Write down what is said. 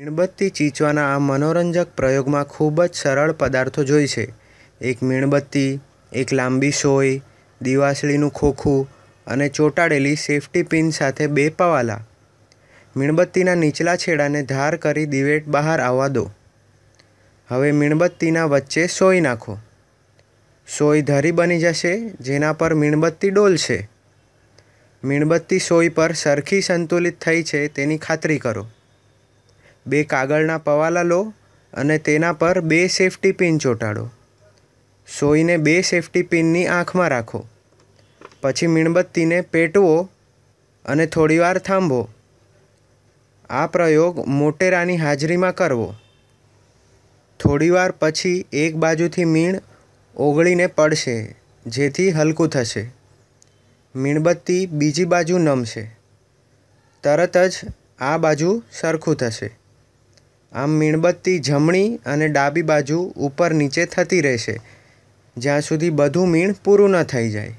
મીણબત્તી ચીંચવાના આ મનોરંજક પ્રયોગમાં ખૂબ જ સરળ પદાર્થો જોઈ છે એક મીણબત્તી એક લાંબી સોય દિવાસળીનું ખોખું અને ચોંટાડેલી સેફ્ટી પિન સાથે બે પવાલા મીણબત્તીના નીચલા છેડાને ધાર કરી દિવેટ બહાર આવવા દો હવે મીણબત્તીના વચ્ચે સોય નાખો સોય ધરી બની જશે જેના પર મીણબત્તી ડોલશે મીણબત્તી સોય પર સરખી સંતુલિત થઈ છે તેની ખાતરી કરો બે કાગળના પવાલા લો અને તેના પર બે સેફ્ટી પિન ચોંટાડો સોઈને બે સેફ્ટી પિનની આંખમાં રાખો પછી મીણબત્તીને પેટવો અને થોડીવાર થાંભો આ પ્રયોગ મોટેરાની હાજરીમાં કરવો થોડીવાર પછી એક બાજુથી મીણ ઓગળીને પડશે જેથી હલકું થશે મીણબત્તી બીજી બાજુ નમશે તરત જ આ બાજુ સરખું થશે આમ મીણબત્તી જમણી અને ડાબી બાજુ ઉપર નીચે થતી રહેશે જ્યાં સુધી બધું મીણ પૂરું ન થઈ જાય